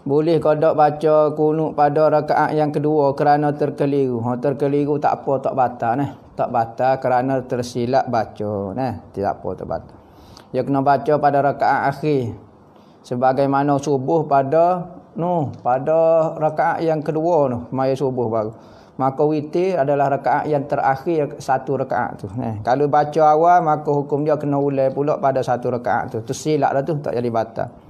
Boleh kau godok baca kunut pada rakaat yang kedua kerana terkeliru. Ha, terkeliru tak apa, tak batal. Nah. Tak batal kerana tersilap baca. Nah. Tidak apa, tak batal. Dia kena baca pada rakaat akhir. Sebagaimana subuh pada nu pada rakaat yang kedua tu maya subuh baru maka witir adalah rakaat yang terakhir satu rakaat tu nah, kalau baca awal maka hukum dia kena ulai pula pada satu rakaat tu tersilap lah tu tak jadi batal